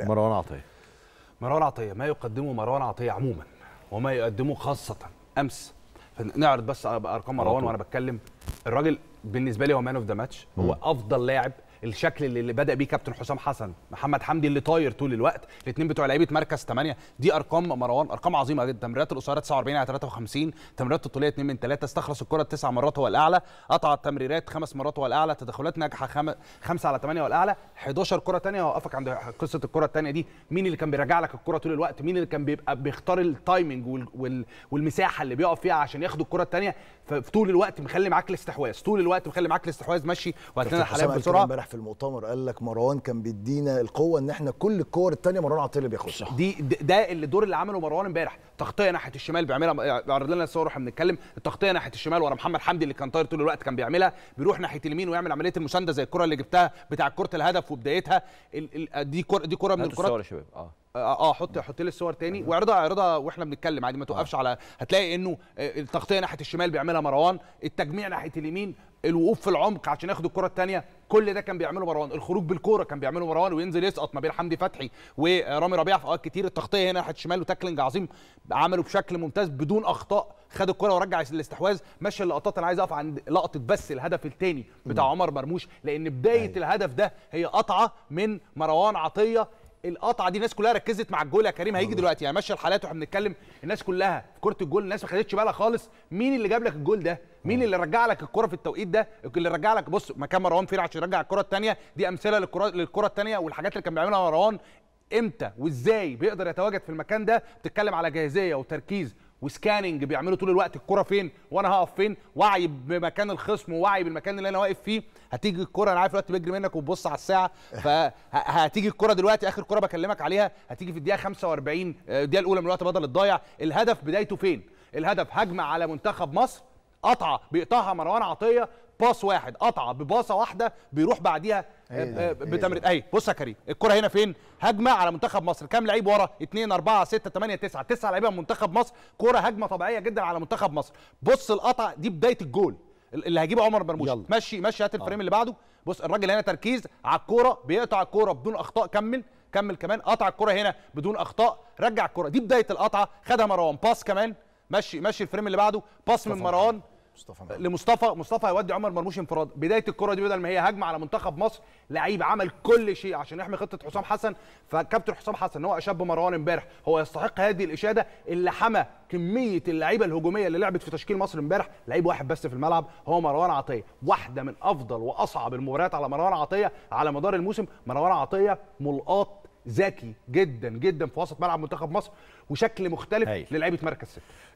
مروان عطيه مروان عطيه ما يقدمه مروان عطيه عموما وما يقدمه خاصه امس نعرض بس ارقام مروان وانا بتكلم الراجل بالنسبه لي هو مان اوف ذا ماتش هو افضل لاعب الشكل اللي بدا بيه كابتن حسام حسن محمد حمدي اللي طاير طول الوقت الاثنين بتوع لعيبه مركز 8 دي ارقام مروان ارقام عظيمه جدا تمريرات القصيره 49 على 53 تمريرات الطوليه 2 من 3 استخلص الكره 9 مرات هو الاعلى قطع التمريرات 5 مرات هو الاعلى تدخلات ناجحه 5 على 8 هو الاعلى 11 كره ثانيه هوقفك عند قصه الكره الثانيه دي مين اللي كان بيراجع لك الكره طول الوقت مين اللي كان بيبقى بيختار التايمنج والمساحه اللي بيقف فيها عشان ياخد الكره الثانيه فطول الوقت مخلي معاك الاستحواذ طول الوقت مخلي معاك الاستحواذ ماشي وهتلاقي الحالات بسرعه في المؤتمر قال لك مروان كان بيدينا القوه ان احنا كل الكور الثانيه مروان عطيه اللي بياخدها دي ده الدور اللي عمله مروان امبارح تغطيه ناحيه الشمال بيعملها بيعرض لنا الصور واحنا بنتكلم التغطيه ناحيه الشمال ورا محمد حمدي اللي كان طاير طول الوقت كان بيعملها بيروح ناحيه اليمين ويعمل عمليه المسانده زي الكره اللي جبتها بتاع كره الهدف وبدايتها دي كره دي كره من الكرات الصور يا شباب اه آه،, اه حط حط لي الصور تاني أيوه. واعرضها اعرضها واحنا بنتكلم عادي ما توقفش آه. على هتلاقي انه آه، التغطيه ناحيه الشمال بيعملها مروان التجميع ناحيه اليمين الوقوف في العمق عشان ياخد الكره الثانيه كل ده كان بيعمله مروان الخروج بالكوره كان بيعمله مروان وينزل يسقط ما بين حمدي فتحي ورامي ربيعه في اوقات كتير التغطيه هنا ناحيه الشمال وتاكلنج عظيم عمله بشكل ممتاز بدون اخطاء خد الكره ورجع الاستحواذ مشى اللقطات انا عايز اقف عند لقطه بس الهدف الثاني بتاع عمر مرموش لان بدايه أيوه. الهدف ده هي قطعه من مروان عطيه القطعه دي الناس كلها ركزت مع الجول يا كريم هيجي دلوقتي يعني ماشي الحالات واحنا بنتكلم الناس كلها في كره الجول الناس ما خدتش بالها خالص مين اللي جاب لك الجول ده مين اللي رجع لك الكره في التوقيت ده اللي رجع لك بص مكان مروان فين عشان يرجع الكره الثانيه دي امثله للكره للكره الثانيه والحاجات اللي كان بيعملها مروان امتى وازاي بيقدر يتواجد في المكان ده بتتكلم على جاهزيه وتركيز وسكاننج بيعملوا طول الوقت الكره فين وانا هقف فين وعي بمكان الخصم ووعي بالمكان اللي انا واقف فيه هتيجي الكره انا عارف الوقت بيجري منك وبتبص على الساعه فهتيجي الكره دلوقتي اخر كره بكلمك عليها هتيجي في الدقيقه 45 آه، الدقيقه الاولى من الوقت بدل الضايع الهدف بدايته فين الهدف هجمه على منتخب مصر قطعه بيقطعها مروان عطيه باص واحد قطعه بباصه واحده بيروح بعديها إيه آه، إيه بتمرير اي بص يا كريم الكره هنا فين هجمه على منتخب مصر كام لعيب ورا 2 4 6 8 9 9 لعيبه من منتخب مصر كره هجمه طبيعيه جدا على منتخب مصر بص القطع دي بدايه الجول اللي هيجيبه عمر مرموش مشي مشي هات الفريم آه. اللي بعده بص الراجل هنا تركيز على الكوره بيقطع الكوره بدون اخطاء كمل كمل كمان قطع الكوره هنا بدون اخطاء رجع الكوره دي بدايه القطعه خدها مروان باس كمان مشي مشي الفريم اللي بعده باس من مروان مصطفى آه، مرموش. لمصطفى مصطفى يودي عمر مرموش انفراد بدايه الكره دي بدل ما هي هجمه على منتخب مصر لعيب عمل كل شيء عشان يحمي خطه حسام حسن فكابتن حسام حسن هو اشاب مروان امبارح هو يستحق هذه الاشاده اللي حمى كميه اللعيبه الهجوميه اللي لعبت في تشكيل مصر امبارح لعيب واحد بس في الملعب هو مروان عطيه واحده من افضل واصعب المباريات على مروان عطيه على مدار الموسم مروان عطيه ملقاط ذكي جدا جدا في وسط ملعب منتخب مصر وشكل مختلف للعيبه مركز 6